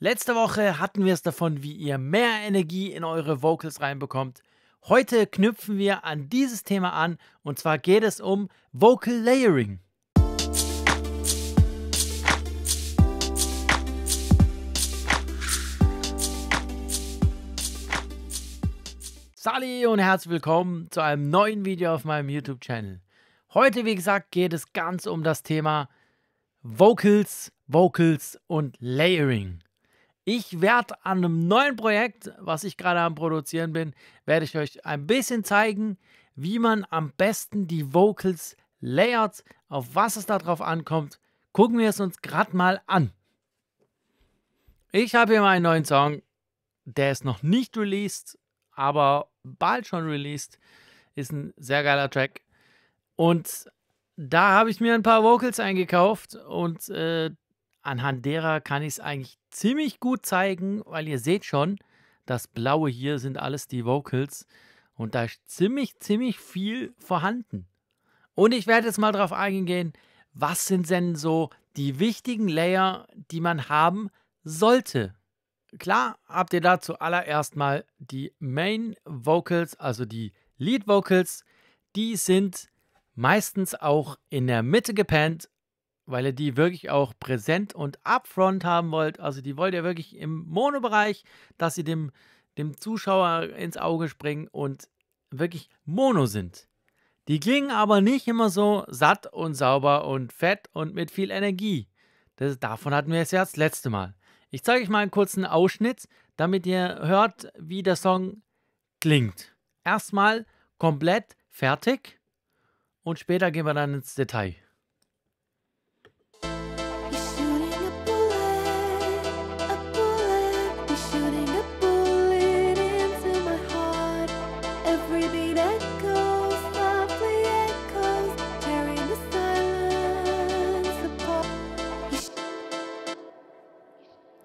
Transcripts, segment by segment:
Letzte Woche hatten wir es davon, wie ihr mehr Energie in eure Vocals reinbekommt. Heute knüpfen wir an dieses Thema an und zwar geht es um Vocal Layering. Sali und herzlich willkommen zu einem neuen Video auf meinem YouTube-Channel. Heute, wie gesagt, geht es ganz um das Thema Vocals, Vocals und Layering. Ich werde an einem neuen Projekt, was ich gerade am Produzieren bin, werde ich euch ein bisschen zeigen, wie man am besten die Vocals layert, auf was es darauf ankommt. Gucken wir es uns gerade mal an. Ich habe hier meinen neuen Song, der ist noch nicht released, aber bald schon released. Ist ein sehr geiler Track. Und da habe ich mir ein paar Vocals eingekauft und äh, anhand derer kann ich es eigentlich ziemlich gut zeigen, weil ihr seht schon, das Blaue hier sind alles die Vocals und da ist ziemlich, ziemlich viel vorhanden. Und ich werde jetzt mal darauf eingehen, was sind denn so die wichtigen Layer, die man haben sollte. Klar habt ihr da zuallererst mal die Main Vocals, also die Lead Vocals, die sind meistens auch in der Mitte gepennt weil ihr die wirklich auch präsent und upfront haben wollt. Also die wollt ihr wirklich im Mono-Bereich, dass sie dem, dem Zuschauer ins Auge springen und wirklich Mono sind. Die klingen aber nicht immer so satt und sauber und fett und mit viel Energie. Das, davon hatten wir es ja das letzte Mal. Ich zeige euch mal einen kurzen Ausschnitt, damit ihr hört, wie der Song klingt. Erstmal komplett fertig und später gehen wir dann ins Detail.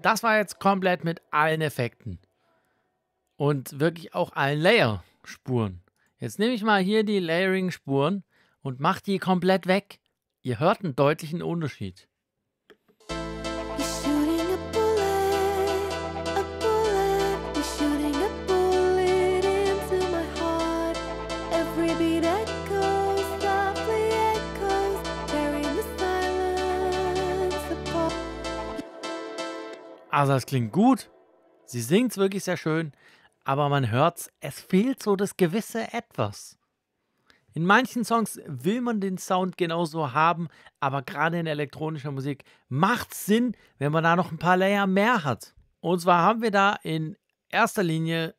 Das war jetzt komplett mit allen Effekten. Und wirklich auch allen Layer-Spuren. Jetzt nehme ich mal hier die Layering-Spuren und mache die komplett weg. Ihr hört einen deutlichen Unterschied. Also es klingt gut. Sie singt es wirklich sehr schön, aber man hört's, es fehlt so das gewisse Etwas. In manchen Songs will man den Sound genauso haben, aber gerade in elektronischer Musik macht es Sinn, wenn man da noch ein paar Layer mehr hat. Und zwar haben wir da in erster Linie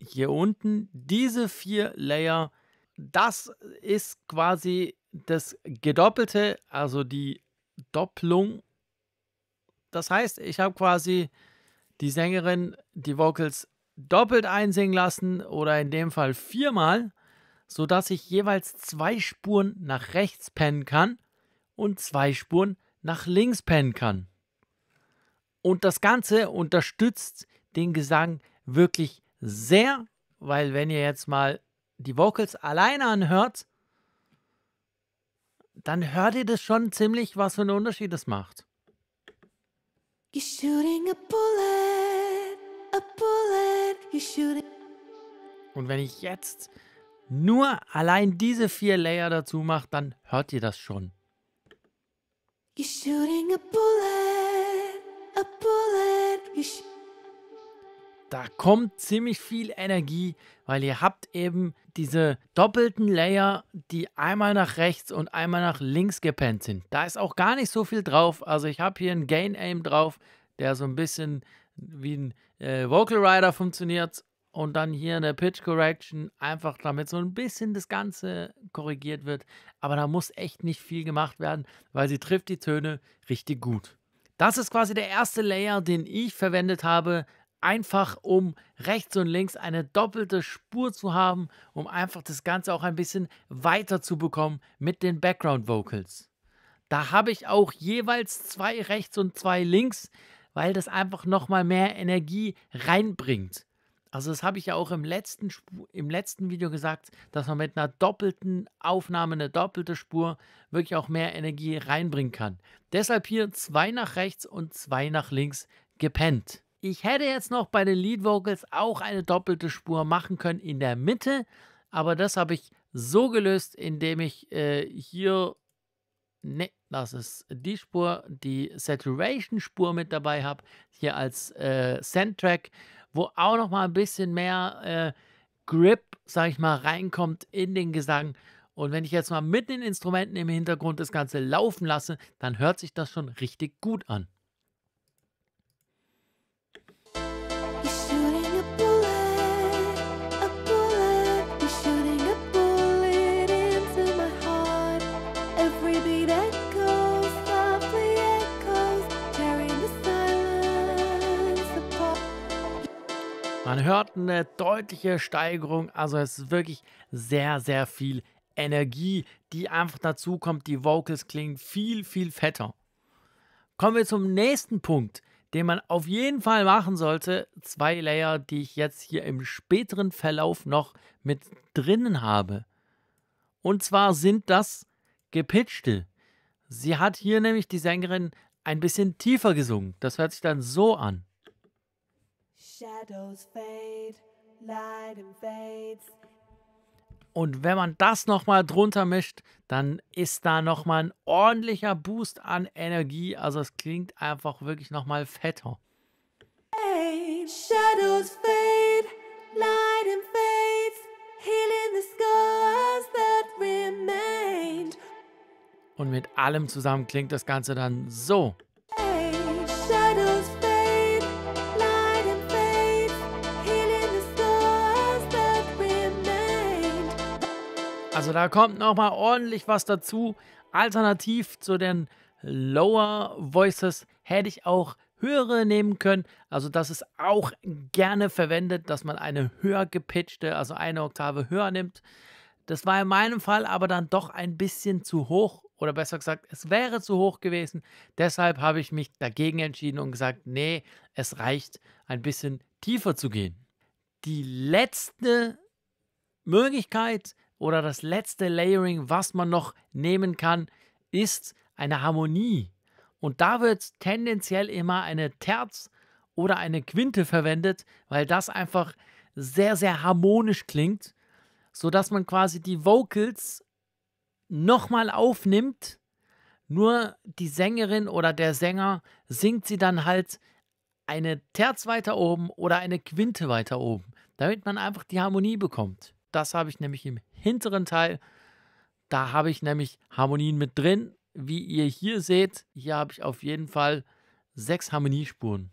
hier unten diese vier Layer. Das ist quasi das Gedoppelte, also die Doppelung das heißt, ich habe quasi die Sängerin die Vocals doppelt einsingen lassen oder in dem Fall viermal, sodass ich jeweils zwei Spuren nach rechts pennen kann und zwei Spuren nach links pennen kann. Und das Ganze unterstützt den Gesang wirklich sehr, weil wenn ihr jetzt mal die Vocals alleine anhört, dann hört ihr das schon ziemlich, was für einen Unterschied das macht. You're shooting a bullet, a bullet, you're shooting. Und wenn ich jetzt nur allein diese vier Layer dazu mache, dann hört ihr das schon. You're shooting a bullet, a bullet, you're da kommt ziemlich viel Energie, weil ihr habt eben diese doppelten Layer, die einmal nach rechts und einmal nach links gepennt sind. Da ist auch gar nicht so viel drauf. Also ich habe hier einen Gain Aim drauf, der so ein bisschen wie ein äh, Vocal Rider funktioniert und dann hier eine Pitch Correction, einfach damit so ein bisschen das Ganze korrigiert wird. Aber da muss echt nicht viel gemacht werden, weil sie trifft die Töne richtig gut. Das ist quasi der erste Layer, den ich verwendet habe einfach um rechts und links eine doppelte Spur zu haben, um einfach das Ganze auch ein bisschen weiter zu bekommen mit den Background Vocals. Da habe ich auch jeweils zwei rechts und zwei links, weil das einfach nochmal mehr Energie reinbringt. Also das habe ich ja auch im letzten, im letzten Video gesagt, dass man mit einer doppelten Aufnahme, eine doppelte Spur wirklich auch mehr Energie reinbringen kann. Deshalb hier zwei nach rechts und zwei nach links gepennt. Ich hätte jetzt noch bei den Lead Vocals auch eine doppelte Spur machen können in der Mitte, aber das habe ich so gelöst, indem ich äh, hier, ne, das ist die Spur, die Saturation-Spur mit dabei habe, hier als äh, Soundtrack, wo auch noch mal ein bisschen mehr äh, Grip, sag ich mal, reinkommt in den Gesang. Und wenn ich jetzt mal mit den Instrumenten im Hintergrund das Ganze laufen lasse, dann hört sich das schon richtig gut an. Man hört eine deutliche Steigerung, also es ist wirklich sehr, sehr viel Energie, die einfach dazu kommt. Die Vocals klingen viel, viel fetter. Kommen wir zum nächsten Punkt, den man auf jeden Fall machen sollte. Zwei Layer, die ich jetzt hier im späteren Verlauf noch mit drinnen habe. Und zwar sind das gepitchte. Sie hat hier nämlich die Sängerin ein bisschen tiefer gesungen. Das hört sich dann so an. Und wenn man das nochmal drunter mischt, dann ist da nochmal ein ordentlicher Boost an Energie. Also es klingt einfach wirklich nochmal fetter. Shadows fade, light and fades, healing the scars that remained. Und mit allem zusammen klingt das Ganze dann so. Also da kommt nochmal ordentlich was dazu. Alternativ zu den Lower Voices hätte ich auch höhere nehmen können. Also das ist auch gerne verwendet, dass man eine höher gepitchte, also eine Oktave höher nimmt. Das war in meinem Fall aber dann doch ein bisschen zu hoch oder besser gesagt, es wäre zu hoch gewesen. Deshalb habe ich mich dagegen entschieden und gesagt, nee, es reicht, ein bisschen tiefer zu gehen. Die letzte Möglichkeit oder das letzte Layering, was man noch nehmen kann, ist eine Harmonie. Und da wird tendenziell immer eine Terz oder eine Quinte verwendet, weil das einfach sehr, sehr harmonisch klingt, sodass man quasi die Vocals nochmal aufnimmt, nur die Sängerin oder der Sänger singt sie dann halt eine Terz weiter oben oder eine Quinte weiter oben, damit man einfach die Harmonie bekommt. Das habe ich nämlich im hinteren Teil. Da habe ich nämlich Harmonien mit drin. Wie ihr hier seht, hier habe ich auf jeden Fall sechs Harmoniespuren.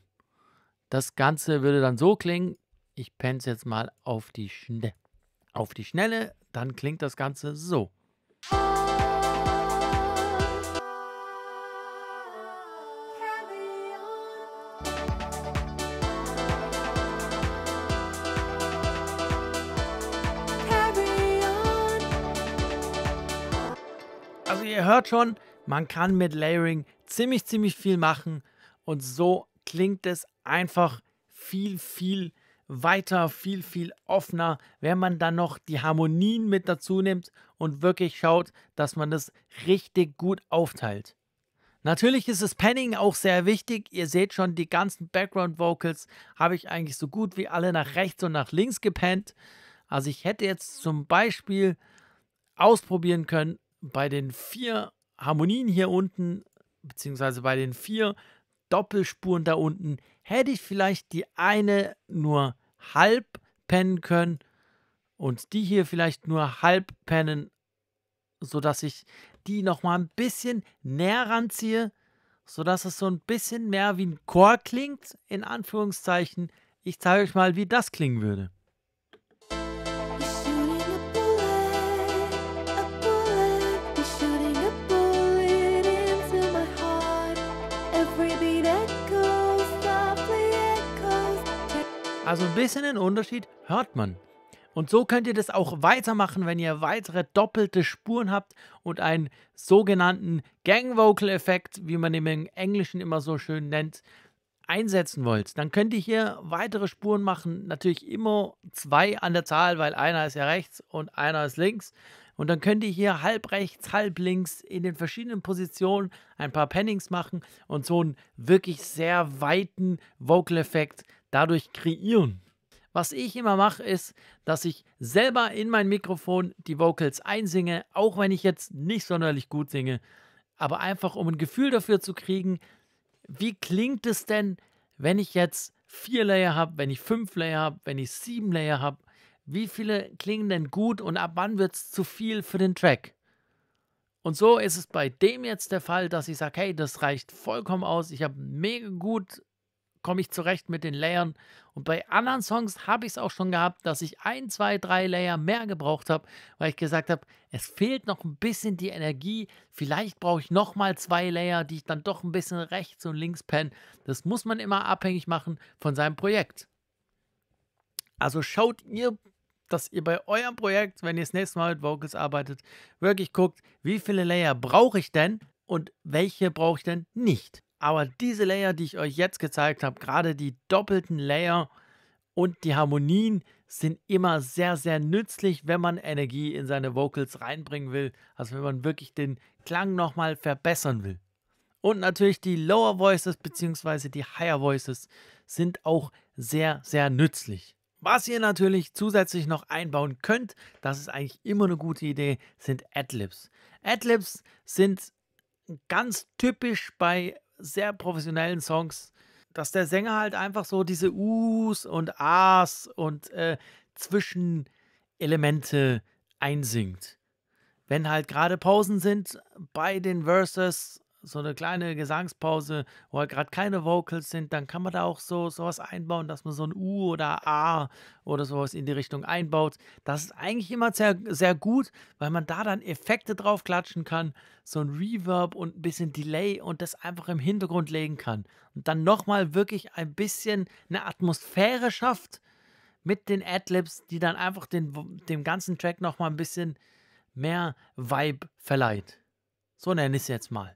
Das Ganze würde dann so klingen. Ich penne es jetzt mal auf die, auf die Schnelle. Dann klingt das Ganze so. ihr hört schon, man kann mit Layering ziemlich, ziemlich viel machen und so klingt es einfach viel, viel weiter, viel, viel offener, wenn man dann noch die Harmonien mit dazu nimmt und wirklich schaut, dass man das richtig gut aufteilt. Natürlich ist das Panning auch sehr wichtig. Ihr seht schon, die ganzen Background Vocals habe ich eigentlich so gut wie alle nach rechts und nach links gepennt. Also ich hätte jetzt zum Beispiel ausprobieren können, bei den vier Harmonien hier unten, beziehungsweise bei den vier Doppelspuren da unten, hätte ich vielleicht die eine nur halb pennen können und die hier vielleicht nur halb pennen, sodass ich die nochmal ein bisschen näher ranziehe, sodass es so ein bisschen mehr wie ein Chor klingt, in Anführungszeichen. Ich zeige euch mal, wie das klingen würde. Also ein bisschen den Unterschied hört man. Und so könnt ihr das auch weitermachen, wenn ihr weitere doppelte Spuren habt und einen sogenannten Gang Vocal Effekt, wie man den im Englischen immer so schön nennt, einsetzen wollt. Dann könnt ihr hier weitere Spuren machen, natürlich immer zwei an der Zahl, weil einer ist ja rechts und einer ist links. Und dann könnt ihr hier halb rechts, halb links in den verschiedenen Positionen ein paar Pennings machen und so einen wirklich sehr weiten Vocal-Effekt dadurch kreieren. Was ich immer mache, ist, dass ich selber in mein Mikrofon die Vocals einsinge, auch wenn ich jetzt nicht sonderlich gut singe, aber einfach um ein Gefühl dafür zu kriegen, wie klingt es denn, wenn ich jetzt vier Layer habe, wenn ich fünf Layer habe, wenn ich sieben Layer habe, wie viele klingen denn gut und ab wann wird es zu viel für den Track? Und so ist es bei dem jetzt der Fall, dass ich sage, hey, das reicht vollkommen aus, ich habe mega gut komme ich zurecht mit den Layern. Und bei anderen Songs habe ich es auch schon gehabt, dass ich ein, zwei, drei Layer mehr gebraucht habe, weil ich gesagt habe, es fehlt noch ein bisschen die Energie. Vielleicht brauche ich nochmal zwei Layer, die ich dann doch ein bisschen rechts und links penne. Das muss man immer abhängig machen von seinem Projekt. Also schaut ihr, dass ihr bei eurem Projekt, wenn ihr das nächste Mal mit Vocals arbeitet, wirklich guckt, wie viele Layer brauche ich denn und welche brauche ich denn nicht. Aber diese Layer, die ich euch jetzt gezeigt habe, gerade die doppelten Layer und die Harmonien sind immer sehr, sehr nützlich, wenn man Energie in seine Vocals reinbringen will. Also wenn man wirklich den Klang nochmal verbessern will. Und natürlich die Lower Voices bzw. die Higher Voices sind auch sehr, sehr nützlich. Was ihr natürlich zusätzlich noch einbauen könnt, das ist eigentlich immer eine gute Idee, sind Adlibs. Adlibs sind ganz typisch bei sehr professionellen Songs, dass der Sänger halt einfach so diese Us und As und äh, Zwischenelemente einsingt. Wenn halt gerade Pausen sind bei den Verses so eine kleine Gesangspause, wo halt gerade keine Vocals sind, dann kann man da auch so sowas einbauen, dass man so ein U oder A oder sowas in die Richtung einbaut. Das ist eigentlich immer sehr, sehr gut, weil man da dann Effekte drauf klatschen kann, so ein Reverb und ein bisschen Delay und das einfach im Hintergrund legen kann. Und dann nochmal wirklich ein bisschen eine Atmosphäre schafft mit den Adlibs, die dann einfach den, dem ganzen Track nochmal ein bisschen mehr Vibe verleiht. So nenne ich es jetzt mal.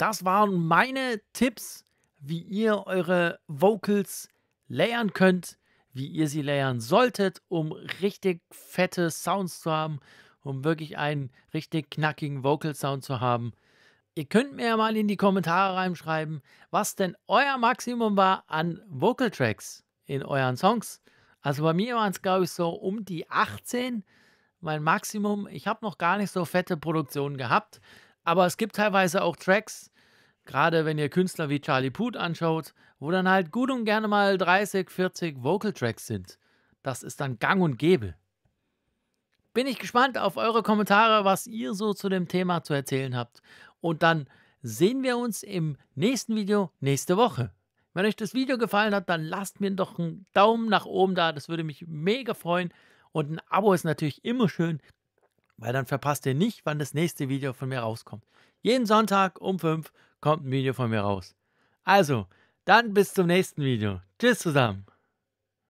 Das waren meine Tipps, wie ihr eure Vocals layern könnt, wie ihr sie layern solltet, um richtig fette Sounds zu haben, um wirklich einen richtig knackigen Vocal Sound zu haben. Ihr könnt mir ja mal in die Kommentare reinschreiben, was denn euer Maximum war an Vocal Tracks in euren Songs. Also bei mir waren es, glaube ich, so um die 18. Mein Maximum. Ich habe noch gar nicht so fette Produktionen gehabt. Aber es gibt teilweise auch Tracks, gerade wenn ihr Künstler wie Charlie Puth anschaut, wo dann halt gut und gerne mal 30, 40 Vocal Tracks sind. Das ist dann gang und gäbe. Bin ich gespannt auf eure Kommentare, was ihr so zu dem Thema zu erzählen habt. Und dann sehen wir uns im nächsten Video nächste Woche. Wenn euch das Video gefallen hat, dann lasst mir doch einen Daumen nach oben da. Das würde mich mega freuen. Und ein Abo ist natürlich immer schön weil dann verpasst ihr nicht, wann das nächste Video von mir rauskommt. Jeden Sonntag um 5 kommt ein Video von mir raus. Also, dann bis zum nächsten Video. Tschüss zusammen.